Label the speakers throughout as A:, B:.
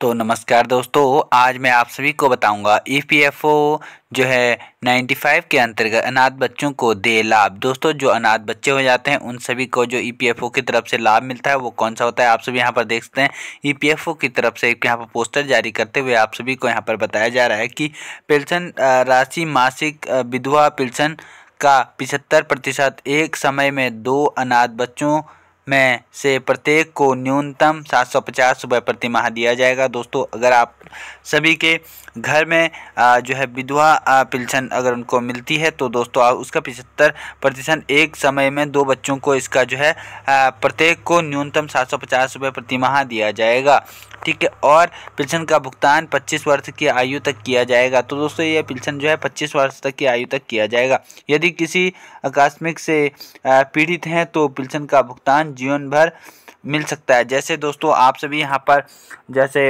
A: तो नमस्कार दोस्तों आज मैं आप सभी को बताऊंगा ईपीएफओ e जो है 95 के अंतर्गत अनाथ बच्चों को दे लाभ दोस्तों जो अनाथ बच्चे हो जाते हैं उन सभी को जो ईपीएफओ e की तरफ से लाभ मिलता है वो कौन सा होता है आप सभी यहाँ पर देख सकते हैं ईपीएफओ e की तरफ से यहाँ पर पोस्टर जारी करते हुए आप सभी को यहाँ पर बताया जा रहा है कि पेंशन राशि मासिक विधवा पेंशन का पिछहत्तर प्रतिशत एक समय में दो अनाथ बच्चों में से प्रत्येक को न्यूनतम सात सौ पचास रुपये प्रति माह दिया जाएगा दोस्तों अगर आप सभी के घर में जो है विधवा पेंशन अगर उनको मिलती है तो दोस्तों उसका पिछहत्तर प्रतिशत एक समय में दो बच्चों को इसका जो है प्रत्येक को न्यूनतम सात सौ पचास रुपये प्रति माह दिया जाएगा ठीक है और पेंशन का भुगतान पच्चीस वर्ष की आयु तक किया जाएगा तो दोस्तों यह पेंशन जो है पच्चीस वर्ष तक की आयु तक किया जाएगा यदि किसी आकस्मिक से पीड़ित हैं तो पेंशन का भुगतान जीवन भर मिल सकता है जैसे दोस्तों आप सभी यहाँ पर जैसे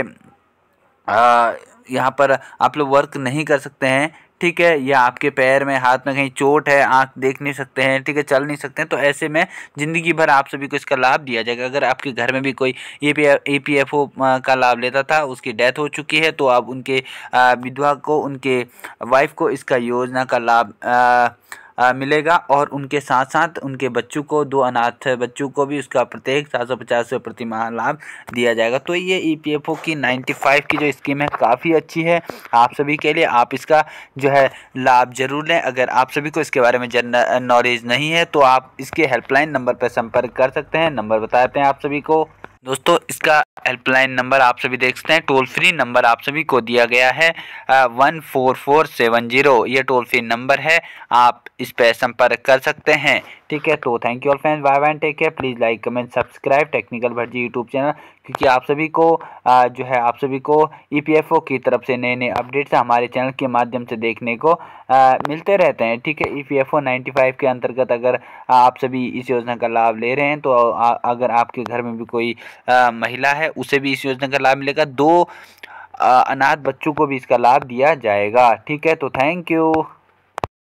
A: यहाँ पर आप लोग वर्क नहीं कर सकते हैं ठीक है या आपके पैर में हाथ में कहीं चोट है आंख देख नहीं सकते हैं ठीक है चल नहीं सकते हैं तो ऐसे में ज़िंदगी भर आप सभी को इसका लाभ दिया जाएगा अगर आपके घर में भी कोई A P P F O का लाभ लेता था उसकी डेथ हो चुकी है तो आप उनके विधवा को उनके वाइफ को इसका योजना का लाभ आ, मिलेगा और उनके साथ साथ उनके बच्चों को दो अनाथ बच्चों को भी उसका प्रत्येक सात सौ पचास रुपये प्रति माह लाभ दिया जाएगा तो ये ई पी एफ ओ की नाइन्टी फाइव की जो स्कीम है काफ़ी अच्छी है आप सभी के लिए आप इसका जो है लाभ ज़रूर लें अगर आप सभी को इसके बारे में जन नॉलेज नहीं है तो आप इसके हेल्पलाइन नंबर पर संपर्क कर सकते हैं नंबर बताते हैं आप सभी को दोस्तों इसका हेल्पलाइन नंबर आप सभी देख सकते हैं टोल फ्री नंबर आप सभी को दिया गया है one four four seven zero ये टोल फ्री नंबर है आप इस पर संपर्क कर सकते हैं ठीक है तो thank you all friends bye bye take care please like comment subscribe technical भर्जी यूट्यूब चैनल क्योंकि आप सभी को आ, जो है आप सभी को ई e की तरफ से नए नए अपडेट्स हमारे चैनल के माध्यम से देखने को आ, मिलते रहते हैं ठीक है ई e पी के अंतर्गत अगर आप सभी इस योजना का लाभ ले रहे हैं तो आ, अगर आपके घर में भी कोई महिला है उसे भी इस योजना का लाभ मिलेगा दो अनाथ बच्चों को भी इसका लाभ दिया जाएगा ठीक है तो थैंक यू